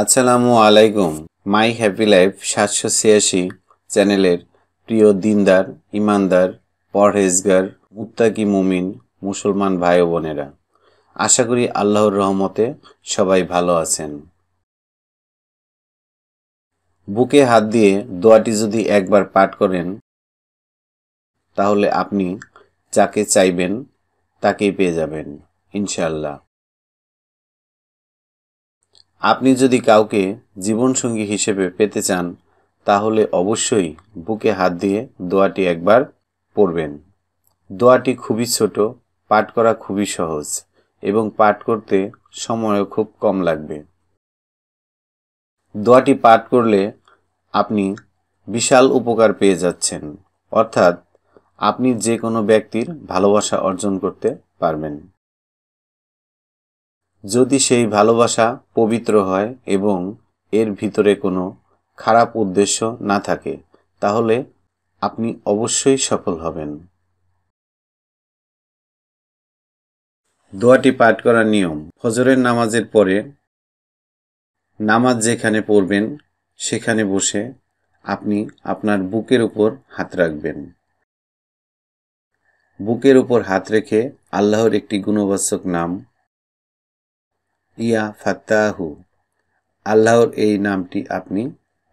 আসসালামু আলাইকুম মাই happy life সাতশো ছিয়াশি চ্যানেলের প্রিয় দিনদার ইমানদার পরহেজগার মুত্তাকি মুমিন মুসলমান ভাই বোনেরা আশা করি আল্লাহর রহমতে সবাই ভালো আছেন বুকে হাত দিয়ে দোয়াটি যদি একবার পাঠ করেন তাহলে আপনি যাকে চাইবেন তাকেই পেয়ে যাবেন ইনশাল্লাহ আপনি যদি কাউকে জীবনসঙ্গী হিসেবে পেতে চান তাহলে অবশ্যই বুকে হাত দিয়ে দোয়াটি একবার পড়বেন দোয়াটি খুবই ছোট পাঠ করা খুবই সহজ এবং পাঠ করতে সময়ও খুব কম লাগবে দোয়াটি পাঠ করলে আপনি বিশাল উপকার পেয়ে যাচ্ছেন অর্থাৎ আপনি যে কোনো ব্যক্তির ভালোবাসা অর্জন করতে পারবেন যদি সেই ভালোবাসা পবিত্র হয় এবং এর ভিতরে কোনো খারাপ উদ্দেশ্য না থাকে তাহলে আপনি অবশ্যই সফল হবেন দোয়াটি পাঠ করার নিয়ম ফজরের নামাজের পরে নামাজ যেখানে পড়বেন সেখানে বসে আপনি আপনার বুকের উপর হাত রাখবেন বুকের উপর হাত রেখে আল্লাহর একটি গুণবাচক নাম ইয়া ফাত্তাহু আল্লাহর এই নামটি আপনি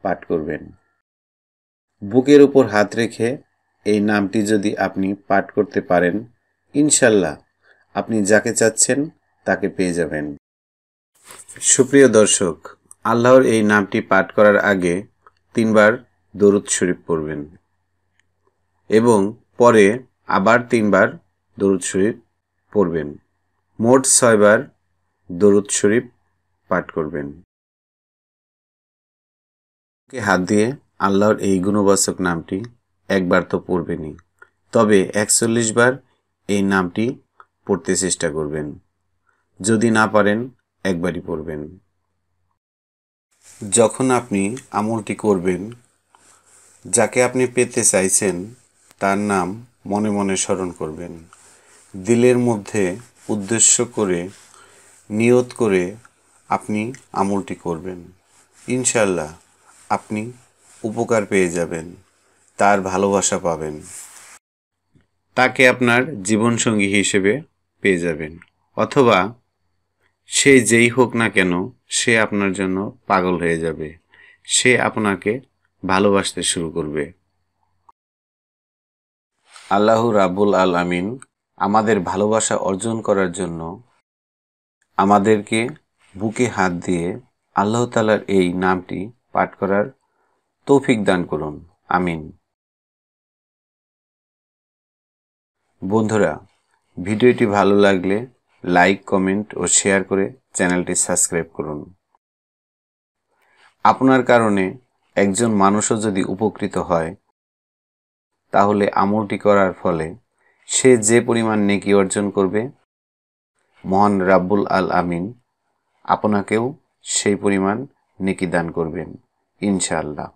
পাঠ করবেন বুকের উপর হাত রেখে এই নামটি যদি আপনি পাঠ করতে পারেন ইনশাল্লাহ আপনি যাকে চাচ্ছেন তাকে পেয়ে যাবেন সুপ্রিয় দর্শক আল্লাহর এই নামটি পাঠ করার আগে তিনবার দরুদ শরীফ পড়বেন এবং পরে আবার তিনবার দরুদ শরীফ পড়বেন মোট ছয়বার দরুদ শরীফ পাঠ করবেন হাত দিয়ে আল্লাহর এই গুণবাচক নামটি একবার তো পড়বেনি তবে একচল্লিশ বার এই নামটি পড়তে চেষ্টা করবেন যদি না পারেন একবারই পড়বেন যখন আপনি আমলটি করবেন যাকে আপনি পেতে চাইছেন তার নাম মনে মনে স্মরণ করবেন দিলের মধ্যে উদ্দেশ্য করে নিয়ত করে আপনি আমলটি করবেন ইনশাল্লাহ আপনি উপকার পেয়ে যাবেন তার ভালোবাসা পাবেন তাকে আপনার জীবনসঙ্গী হিসেবে পেয়ে যাবেন অথবা সে যেই হোক না কেন সে আপনার জন্য পাগল হয়ে যাবে সে আপনাকে ভালোবাসতে শুরু করবে আল্লাহ রাবুল আল আমিন আমাদের ভালোবাসা অর্জন করার জন্য আমাদেরকে বুকে হাত দিয়ে আল্লাহ তালার এই নামটি পাঠ করার তৌফিক দান করুন আমিন বন্ধুরা ভিডিওটি ভালো লাগলে লাইক কমেন্ট ও শেয়ার করে চ্যানেলটি সাবস্ক্রাইব করুন আপনার কারণে একজন মানুষও যদি উপকৃত হয় তাহলে আমলটি করার ফলে সে যে পরিমাণ নেকি অর্জন করবে মহান রাব্বুল আল আমিন আপনাকেও সেই পরিমাণ নেকি দান করবেন ইনশাআল্লাহ